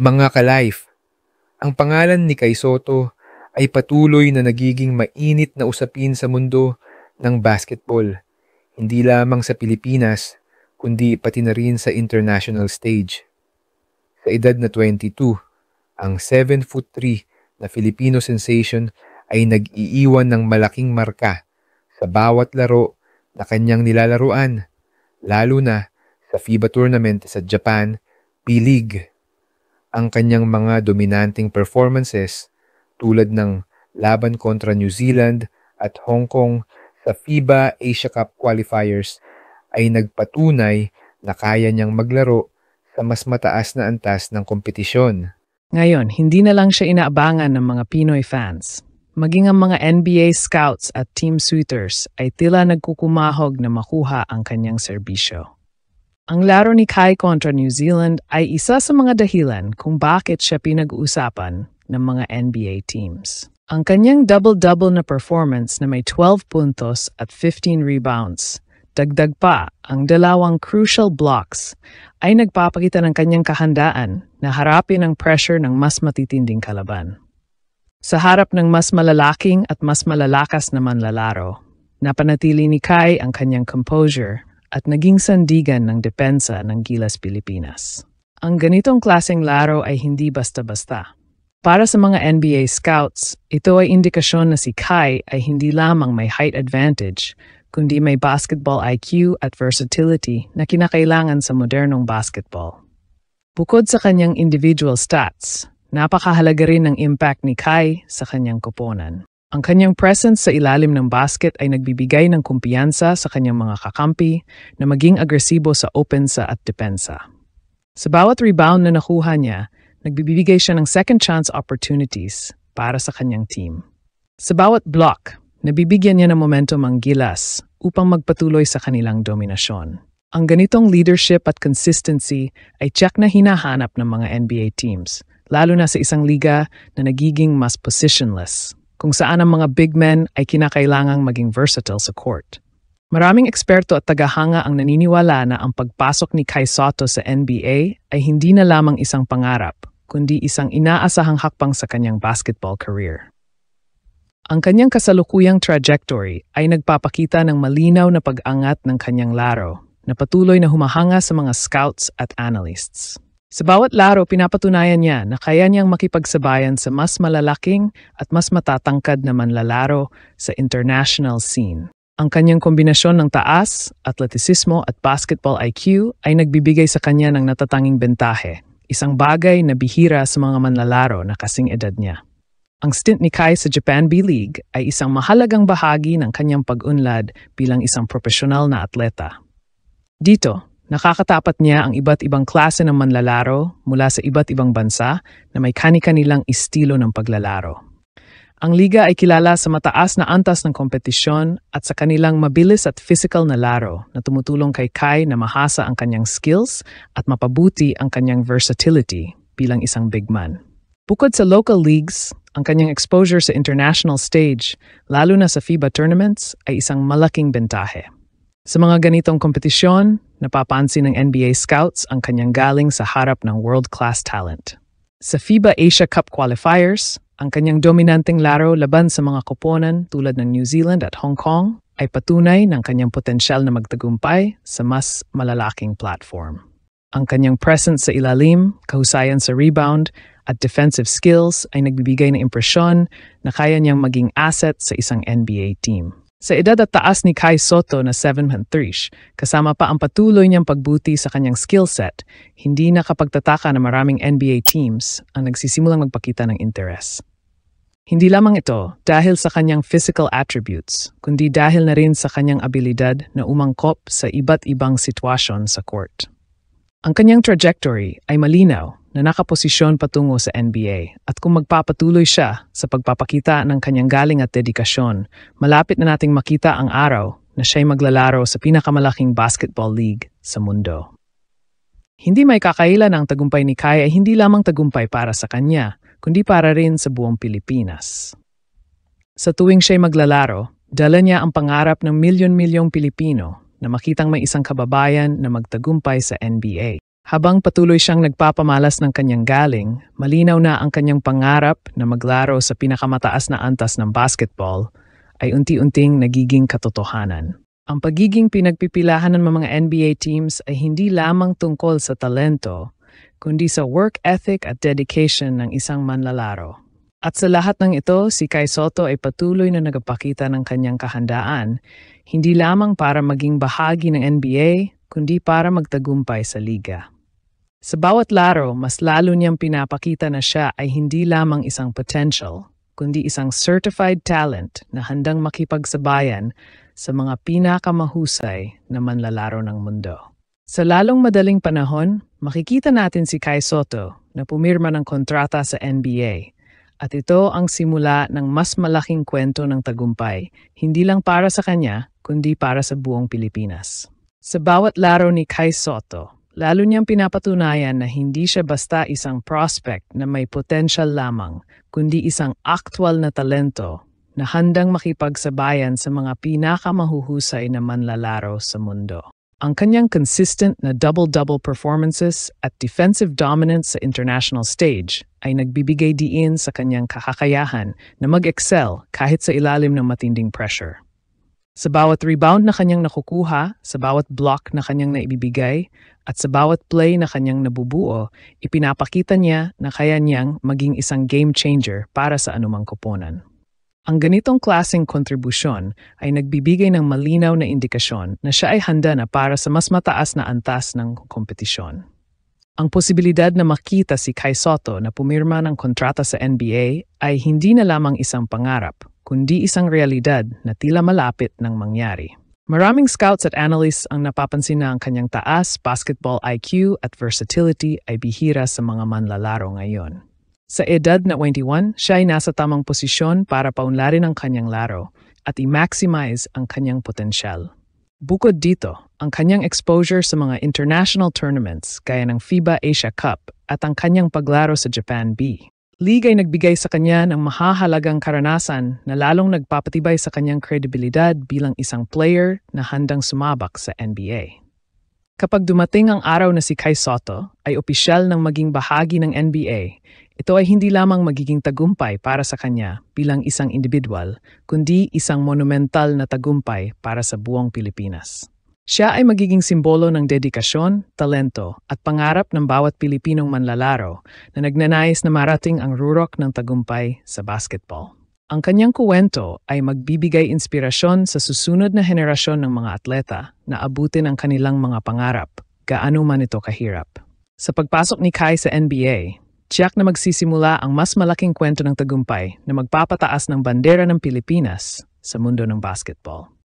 Mga ka-life, ang pangalan ni Kai Soto ay patuloy na nagiging mainit na usapin sa mundo ng basketball, hindi lamang sa Pilipinas, kundi pati na rin sa international stage. Sa edad na 22, ang 7 foot 3 na Filipino sensation ay nag-iiwan ng malaking marka sa bawat laro na kanyang nilalaruan, lalo na sa FIBA tournament sa Japan, P-League ang kanyang mga dominanting performances tulad ng laban kontra New Zealand at Hong Kong sa FIBA Asia Cup qualifiers ay nagpatunay na kaya niyang maglaro sa mas mataas na antas ng kompetisyon. Ngayon, hindi na lang siya inaabangan ng mga Pinoy fans. Maging ang mga NBA scouts at team suitors ay tila nagkukumahog na makuha ang kanyang serbisyo. Ang laro ni Kai kontra New Zealand ay isa sa mga dahilan kung bakit siya pinag-uusapan ng mga NBA teams. Ang kanyang double-double na performance na may 12 puntos at 15 rebounds, dagdag pa ang dalawang crucial blocks, ay nagpapakita ng kanyang kahandaan na harapin ang pressure ng mas matitinding kalaban. Sa harap ng mas malalaking at mas malalakas na manlalaro, napanatili ni Kai ang kanyang composure at naging sandigan ng depensa ng Gilas Pilipinas. Ang ganitong klaseng laro ay hindi basta-basta. Para sa mga NBA scouts, ito ay indikasyon na si Kai ay hindi lamang may height advantage, kundi may basketball IQ at versatility na kinakailangan sa modernong basketball. Bukod sa kanyang individual stats, napakahalaga rin ang impact ni Kai sa kanyang koponan. Ang kanyang presence sa ilalim ng basket ay nagbibigay ng kumpiyansa sa kanyang mga kakampi na maging agresibo sa opensa at depensa. Sa bawat rebound na nakuha niya, nagbibigay siya ng second chance opportunities para sa kanyang team. Sa bawat block, nabibigyan niya ng momentum ang gilas upang magpatuloy sa kanilang dominasyon. Ang ganitong leadership at consistency ay check na hinahanap ng mga NBA teams, lalo na sa isang liga na nagiging mas positionless kung saan ang mga big men ay kinakailangang maging versatile sa court. Maraming eksperto at tagahanga ang naniniwala na ang pagpasok ni Kai Soto sa NBA ay hindi na lamang isang pangarap, kundi isang inaasahang hakbang sa kanyang basketball career. Ang kanyang kasalukuyang trajectory ay nagpapakita ng malinaw na pag-angat ng kanyang laro na patuloy na humahanga sa mga scouts at analysts. Sa bawat laro, pinapatunayan niya na kaya niyang makipagsabayan sa mas malalaking at mas matatangkad na manlalaro sa international scene. Ang kanyang kombinasyon ng taas, atletisismo at basketball IQ ay nagbibigay sa kanya ng natatanging bentahe, isang bagay na bihira sa mga manlalaro na kasing edad niya. Ang stint ni Kai sa Japan B-League ay isang mahalagang bahagi ng kanyang pag-unlad bilang isang profesional na atleta. Dito, Nakakatapat niya ang iba't ibang klase ng manlalaro mula sa iba't ibang bansa na may kani-kanilang estilo ng paglalaro. Ang liga ay kilala sa mataas na antas ng kompetisyon at sa kanilang mabilis at physical na laro na tumutulong kay Kai na mahasa ang kanyang skills at mapabuti ang kanyang versatility bilang isang big man. Bukod sa local leagues, ang kanyang exposure sa international stage, lalo na sa FIBA tournaments, ay isang malaking bentahe. Sa mga ganitong kompetisyon, napapansin ng NBA scouts ang kanyang galing sa harap ng world-class talent. Sa FIBA Asia Cup qualifiers, ang kanyang dominanteng laro laban sa mga koponan tulad ng New Zealand at Hong Kong ay patunay ng kanyang potensyal na magtagumpay sa mas malalaking platform. Ang kanyang presence sa ilalim, kahusayan sa rebound, at defensive skills ay nagbibigay ng impresyon na kaya niyang maging asset sa isang NBA team. Sa edad at taas ni Kai Soto na 7'3", kasama pa ang patuloy niyang pagbuti sa kanyang skill set, hindi nakapagtataka na maraming NBA teams ang nagsisimulang magpakita ng interes. Hindi lamang ito dahil sa kanyang physical attributes, kundi dahil na rin sa kanyang abilidad na umangkop sa iba't ibang sitwasyon sa court. Ang kanyang trajectory ay malinaw na nakaposisyon patungo sa NBA at kung magpapatuloy siya sa pagpapakita ng kanyang galing at dedikasyon, malapit na nating makita ang araw na siya'y maglalaro sa pinakamalaking basketball league sa mundo. Hindi may kakailan ang tagumpay ni Kai ay hindi lamang tagumpay para sa kanya, kundi para rin sa buong Pilipinas. Sa tuwing siya'y maglalaro, dala niya ang pangarap ng milyon-milyong Pilipino na makitang may isang kababayan na magtagumpay sa NBA. Habang patuloy siyang nagpapamalas ng kanyang galing, malinaw na ang kanyang pangarap na maglaro sa pinakamataas na antas ng basketball ay unti-unting nagiging katotohanan. Ang pagiging pinagpipilahan ng mga NBA teams ay hindi lamang tungkol sa talento, kundi sa work ethic at dedication ng isang manlalaro. At sa lahat ng ito, si Kai Soto ay patuloy na nagpakita ng kanyang kahandaan, hindi lamang para maging bahagi ng NBA, kundi para magtagumpay sa liga. Sa bawat laro, mas lalo niyang pinapakita na siya ay hindi lamang isang potential, kundi isang certified talent na handang makipagsabayan sa mga pinakamahusay na manlalaro ng mundo. Sa lalong madaling panahon, makikita natin si Kai Soto na pumirma ng kontrata sa NBA. At ito ang simula ng mas malaking kwento ng tagumpay, hindi lang para sa kanya, kundi para sa buong Pilipinas. Sa bawat laro ni Kai Soto, Lalo niyang pinapatunayan na hindi siya basta isang prospect na may potential lamang, kundi isang actual na talento na handang makipagsabayan sa mga pinakamahuhusay na manlalaro sa mundo. Ang kanyang consistent na double-double performances at defensive dominance sa international stage ay nagbibigay diin sa kanyang kakakayahan na mag-excel kahit sa ilalim ng matinding pressure. Sa bawat rebound na kanyang nakukuha, sa bawat block na kanyang naibibigay, at sa bawat play na kanyang nabubuo, ipinapakita niya na kaya niyang maging isang game changer para sa anumang koponan. Ang ganitong klaseng kontribusyon ay nagbibigay ng malinaw na indikasyon na siya ay handa na para sa mas mataas na antas ng kompetisyon. Ang posibilidad na makita si Kai Soto na pumirma ng kontrata sa NBA ay hindi na lamang isang pangarap, kundi isang realidad na tila malapit ng mangyari. Maraming scouts at analysts ang napapansin na ang kanyang taas, basketball IQ at versatility ay bihira sa mga manlalaro ngayon. Sa edad na 21, siya ay nasa tamang posisyon para paunlarin ang kanyang laro at i-maximize ang kanyang potensyal. Bukod dito, ang kanyang exposure sa mga international tournaments gaya ng FIBA Asia Cup at ang kanyang paglaro sa Japan B League ay nagbigay sa kanya ng mahahalagang karanasan na lalong nagpapatibay sa kanyang kredibilidad bilang isang player na handang sumabak sa NBA. Kapag dumating ang araw na si Kai Soto ay opisyal ng maging bahagi ng NBA, ito ay hindi lamang magiging tagumpay para sa kanya bilang isang individual, kundi isang monumental na tagumpay para sa buong Pilipinas. Siya ay magiging simbolo ng dedikasyon, talento at pangarap ng bawat Pilipinong manlalaro na nagnanais na marating ang rurok ng tagumpay sa basketball. Ang kanyang kuwento ay magbibigay inspirasyon sa susunod na henerasyon ng mga atleta na abutin ang kanilang mga pangarap, gaano man ito kahirap. Sa pagpasok ni Kai sa NBA, tiyak na magsisimula ang mas malaking kwento ng tagumpay na magpapataas ng bandera ng Pilipinas sa mundo ng basketball.